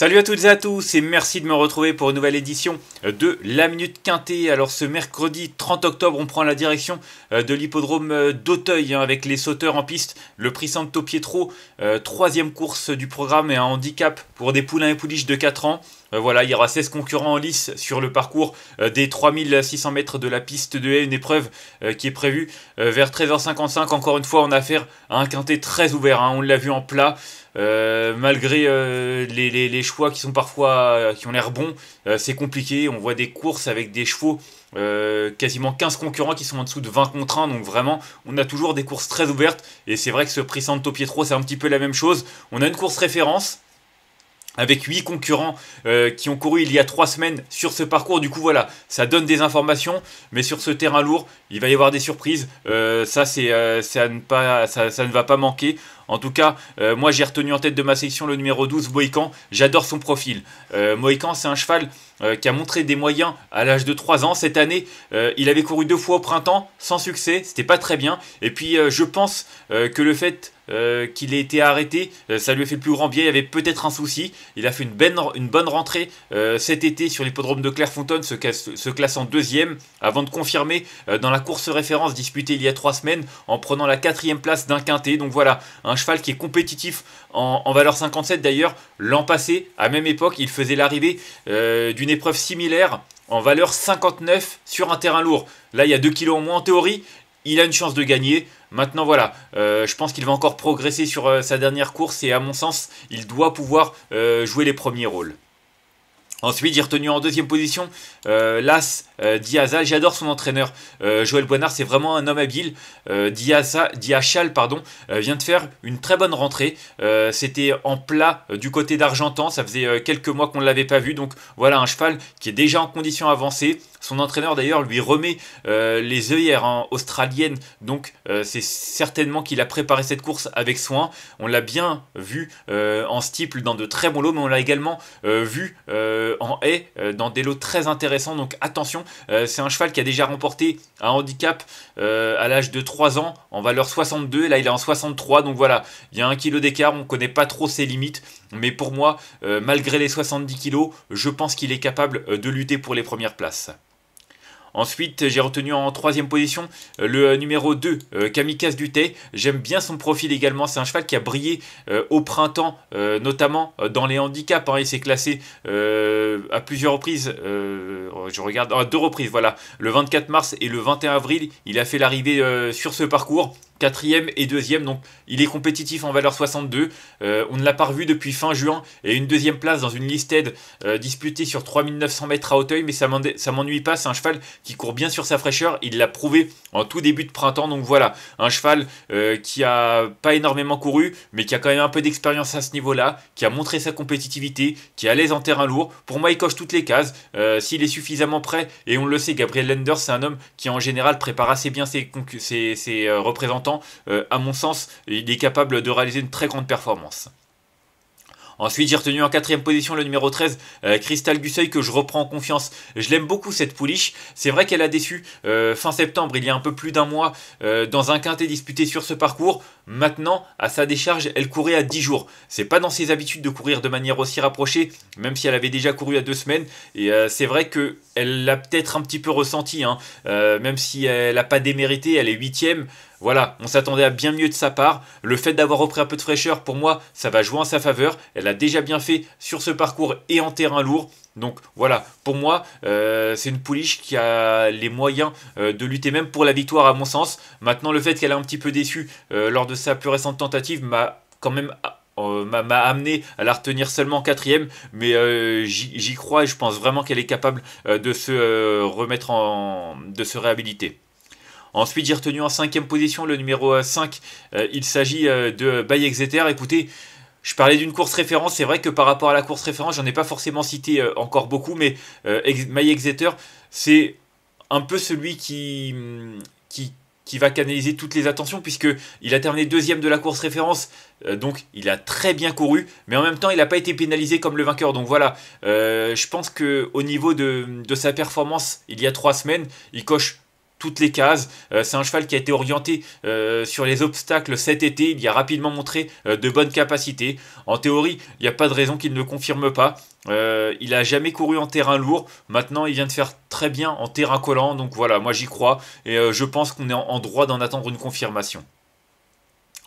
Salut à toutes et à tous et merci de me retrouver pour une nouvelle édition de La Minute Quintée. Alors ce mercredi 30 octobre, on prend la direction euh, de l'hippodrome euh, d'Auteuil hein, avec les sauteurs en piste. Le prix Santo Pietro, euh, troisième course du programme et un handicap pour des poulains et pouliches de 4 ans. Euh, voilà, il y aura 16 concurrents en lice sur le parcours euh, des 3600 mètres de la piste de haie, une épreuve euh, qui est prévue vers 13h55. Encore une fois, on a affaire à un quintet très ouvert, hein. on l'a vu en plat. malgré les, choix qui sont parfois qui ont l'air bons, c'est compliqué. On voit des courses avec des chevaux quasiment 15 concurrents qui sont en dessous de 20 contre 1. Donc vraiment, on a toujours des courses très ouvertes. Et c'est vrai que ce prix Santo Pietro, c'est un petit peu la même chose. On a une course référence avec 8 concurrents euh, qui ont couru il y a 3 semaines sur ce parcours. Du coup, voilà, ça donne des informations, mais sur ce terrain lourd, il va y avoir des surprises. Euh, ça, euh, ça, ça, ne va pas manquer. En tout cas, euh, moi j'ai retenu en tête de ma section le numéro 12, Moïcan. J'adore son profil. Euh, c'est un cheval euh, qui a montré des moyens à l'âge de 3 ans. Cette année, euh, il avait couru deux fois au printemps, sans succès, c'était pas très bien. Et puis je pense que le fait qu'il ait été arrêté, ça lui a fait plus grand bien, il y avait peut-être un souci, il a fait une, une bonne rentrée cet été sur l'hippodrome de Clairefontaine, se, classe, en deuxième, avant de confirmer dans la course référence disputée il y a trois semaines, en prenant la quatrième place d'un quintet, donc voilà, un, cheval qui est compétitif en, valeur 57. D'ailleurs, l'an passé, à même époque, il faisait l'arrivée euh, d'une épreuve similaire en valeur 59 sur un terrain lourd. Là, il y a 2 kilos en moins en théorie. Il a une chance de gagner. Maintenant, voilà, euh, je pense qu'il va encore progresser sur euh, sa dernière course et à mon sens, il doit pouvoir jouer les premiers rôles. Ensuite, j'ai retenu en deuxième position euh, Las euh, J'adore son entraîneur. Euh, Joël Boinard, c'est vraiment un homme habile. Euh, diaz Diachal pardon, vient de faire une très bonne rentrée. C'était en plat du côté d'Argentan. Ça faisait quelques mois qu'on ne l'avait pas vu. Donc voilà un cheval qui est déjà en condition avancée. Son entraîneur d'ailleurs lui remet euh, les œillères australiennes, donc euh, c'est certainement qu'il a préparé cette course avec soin. On l'a bien vu euh, en steeple dans de très bons lots, mais on l'a également vu en haie dans des lots très intéressants. Donc attention, c'est un cheval qui a déjà remporté un handicap à l'âge de 3 ans en valeur 62, là il est en 63, donc voilà, il y a un kilo d'écart, on ne connaît pas trop ses limites, mais pour moi, malgré les 70 kilos, je pense qu'il est capable de lutter pour les premières places. Ensuite, j'ai retenu en troisième position euh, le numéro 2, euh, Kamikaze Duté. J'aime bien son profil également. C'est un cheval qui a brillé euh, au printemps, notamment dans les handicaps. Hein. Il s'est classé à plusieurs reprises. je regarde, à deux reprises, voilà. Le 24 mars et le 21 avril, il a fait l'arrivée sur ce parcours quatrième et deuxième. Donc il est compétitif en valeur 62. on ne l'a pas revu depuis fin juin et une deuxième place dans une listed aide disputée sur 3900 mètres à Hauteuil, mais ça m'ennuie pas. C'est un cheval qui court bien sur sa fraîcheur. Il l'a prouvé en tout début de printemps. Donc voilà, un cheval euh, qui a pas énormément couru, mais qui a quand même un peu d'expérience à ce niveau-là, qui a montré sa compétitivité, qui est à l'aise en terrain lourd. Pour moi, il coche toutes les cases. Euh, s'il est suffisamment prêt, et on le sait, Gabriel Lenders c'est un homme qui en général prépare assez bien ses, euh, représentants. à mon sens, il est capable de réaliser une très grande performance. Ensuite, j'ai retenu en quatrième position le numéro 13, euh, Crystal Guseuil, que je reprends en confiance. Je l'aime beaucoup, cette pouliche. C'est vrai qu'elle a déçu euh, fin septembre, il y a un peu plus d'un mois, euh, dans un quintet disputé sur ce parcours. Maintenant, à sa décharge, elle courait à 10 jours. C'est pas dans ses habitudes de courir de manière aussi rapprochée, même si elle avait déjà couru à deux semaines. Et c'est vrai que elle l'a peut-être un petit peu ressenti, hein. même si elle n'a pas démérité, elle est huitième. Voilà, on s'attendait à bien mieux de sa part. Le fait d'avoir repris un peu de fraîcheur, pour moi, ça va jouer en sa faveur. Elle a déjà bien fait sur ce parcours et en terrain lourd. Donc voilà, pour moi, euh, c'est une pouliche qui a les moyens euh, de lutter même pour la victoire à mon sens. Maintenant, le fait qu'elle a un petit peu déçu euh, lors de sa plus récente tentative m'a quand même ah, m'a amené à la retenir seulement en quatrième, mais j'y crois et je pense vraiment qu'elle est capable de se remettre en, de se réhabiliter. Ensuite, j'ai retenu en cinquième position le numéro 5. Euh, euh, il s'agit euh, de Bay Exeter. Écoutez, je parlais d'une course référence. C'est vrai que par rapport à la course référence, j'en ai pas forcément cité encore beaucoup, mais Bay Exeter, c'est un peu celui mm, qui, qui, va canaliser toutes les attentions puisque il a terminé deuxième de la course référence, donc il a très bien couru, mais en même temps il n'a pas été pénalisé comme le vainqueur. Donc voilà, je pense que au niveau de, de, sa performance il y a trois semaines, il coche toutes les cases. Euh, c'est un cheval qui a été orienté euh, sur les obstacles cet été. Il y a rapidement montré euh, de bonnes capacités. En théorie, il n'y a pas de raison qu'il ne confirme pas. il a jamais couru en terrain lourd. Maintenant, il vient de faire très bien en terrain collant. Donc voilà, moi j'y crois et je pense qu'on est en droit d'en attendre une confirmation.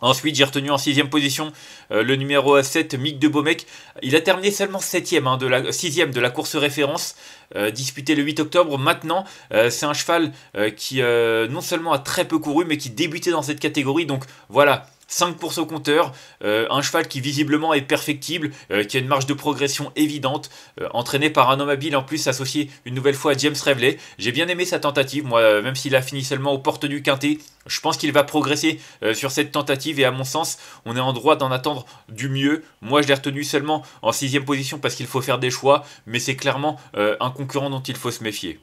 Ensuite, j'ai retenu en sixième position euh, le numéro 7, Mick de Bomek. Il a terminé seulement 6 hein, de la sixième de la course référence euh, disputée le 8 octobre. Maintenant, euh, c'est un cheval qui non seulement a très peu couru, mais qui débutait dans cette catégorie. Donc voilà, 5 courses au compteur, euh, un cheval qui visiblement est perfectible, euh, qui a une marge de progression évidente, euh, entraîné par un homme habile en plus associé une nouvelle fois à James Reveley. J'ai bien aimé sa tentative, moi, même s'il a fini seulement aux portes du quintet, je pense qu'il va progresser sur cette tentative et à mon sens, on est en droit d'en attendre du mieux. Moi, je l'ai retenu seulement en sixième position parce qu'il faut faire des choix, mais c'est clairement un concurrent dont il faut se méfier.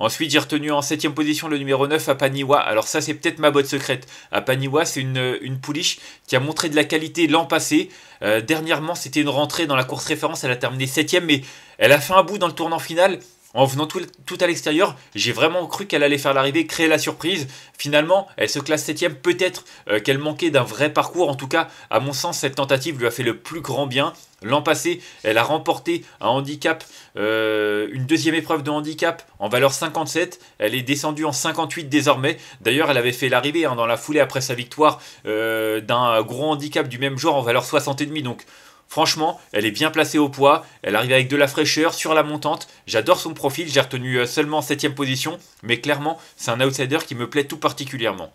Ensuite, j'ai retenu en 7 position le numéro 9 à Paniwa. Alors ça, c'est peut-être ma botte secrète. À Paniwa, c'est une, pouliche qui a montré de la qualité l'an passé. Euh, dernièrement, c'était une rentrée dans la course référence. Elle a terminé 7 mais elle a fait un bout dans le tournant final. En venant tout, à l'extérieur, j'ai vraiment cru qu'elle allait faire l'arrivée, créer la surprise. Finalement, elle se classe septième, peut-être euh, qu'elle manquait d'un vrai parcours. En tout cas, à mon sens, cette tentative lui a fait le plus grand bien. L'an passé, elle a remporté un handicap, euh, une deuxième épreuve de handicap en valeur 57. Elle est descendue en 58 désormais. D'ailleurs, elle avait fait l'arrivée hein, dans la foulée après sa victoire euh, d'un gros handicap du même genre en valeur 60,5. Donc, Franchement, elle est bien placée au poids, elle arrive avec de la fraîcheur sur la montante, j'adore son profil, j'ai retenu euh, seulement 7ème position, mais clairement, c'est un outsider qui me plaît tout particulièrement.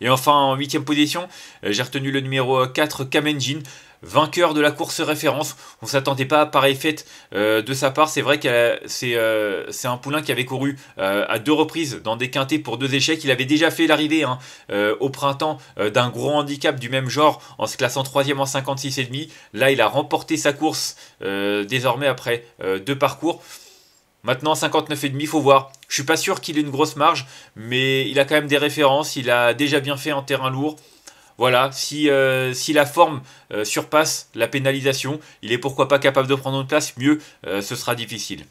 Et enfin, en 8ème position, euh, j'ai retenu le numéro 4, euh, Kamenjin vainqueur de la course référence. On ne s'attendait pas à pareille fête euh, de sa part. C'est vrai que euh, c'est un poulain qui avait couru euh, à deux reprises dans des quintés pour deux échecs. Il avait déjà fait l'arrivée hein, au printemps d'un gros handicap du même genre en se classant troisième en 56,5. Là, il a remporté sa course désormais après deux parcours. Maintenant 59,5, faut voir. Je suis pas sûr qu'il ait une grosse marge, mais il a quand même des références. Il a déjà bien fait en terrain lourd. Voilà, euh, si, la forme euh, surpasse la pénalisation, il est pourquoi pas capable de prendre une place, mieux euh, ce sera difficile.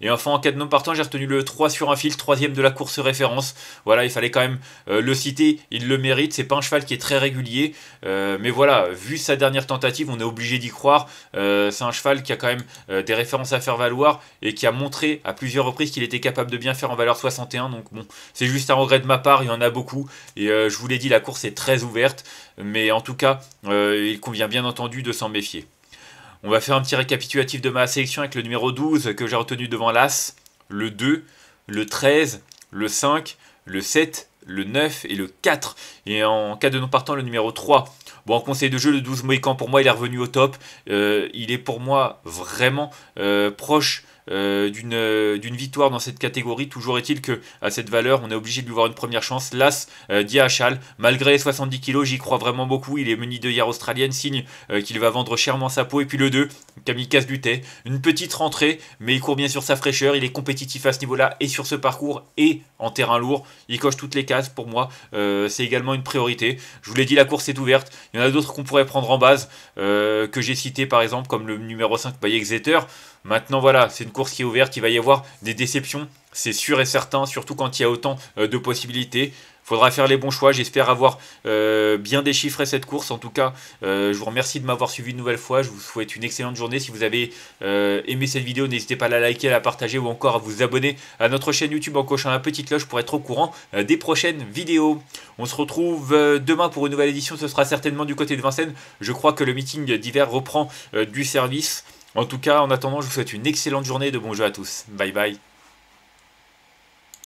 Et enfin, en cas de non partant, j'ai retenu le 3 sur un fil, troisième de la course référence. Voilà, il fallait quand même euh, le citer, il le mérite. C'est pas un cheval qui est très régulier, euh, mais voilà, vu sa dernière tentative, on est obligé d'y croire. Euh, c'est un cheval qui a quand même des références à faire valoir et qui a montré à plusieurs reprises qu'il était capable de bien faire en valeur 61. Donc bon, c'est juste un regret de ma part, il y en a beaucoup. Et je vous l'ai dit, la course est très ouverte, mais en tout cas, il convient bien entendu de s'en méfier. On va faire un petit récapitulatif de ma sélection avec le numéro 12 que j'ai retenu devant l'As, le 2, le 13, le 5, le 7, le 9 et le 4. Et en cas de non partant, le numéro 3. Bon, en conseil de jeu, le 12 Mohican, pour moi, il est revenu au top. Euh, il est pour moi vraiment euh, proche euh, euh, d'une victoire dans cette catégorie. Toujours est-il que à cette valeur, on est obligé de lui voir une première chance. L'As euh, malgré 70 kilos, j'y crois vraiment beaucoup. Il est muni de hier australienne, signe euh, qu'il va vendre chèrement sa peau. Et puis le 2, casse thé une petite rentrée, mais il court bien sur sa fraîcheur. Il est compétitif à ce niveau-là et sur ce parcours et en terrain lourd. Il coche toutes les cases pour moi. c'est également une priorité. Je vous l'ai dit, la course est ouverte. Il y en a d'autres qu'on pourrait prendre en base, que j'ai cité par exemple, comme le numéro 5 Bayek Exeter Maintenant, voilà, c'est une course qui est ouverte. Il va y avoir des déceptions, c'est sûr et certain, surtout quand il y a autant euh, de possibilités. il Faudra faire les bons choix. J'espère avoir euh, bien déchiffré cette course. En tout cas, euh, je vous remercie de m'avoir suivi une nouvelle fois. Je vous souhaite une excellente journée. Si vous avez aimé cette vidéo, n'hésitez pas à la liker, à la partager ou encore à vous abonner à notre chaîne YouTube en cochant la petite cloche pour être au courant des prochaines vidéos. On se retrouve demain pour une nouvelle édition. Ce sera certainement du côté de Vincennes. Je crois que le meeting d'hiver reprend du service. En tout cas, en attendant, je vous souhaite une excellente journée de bon jeu à tous. Bye bye.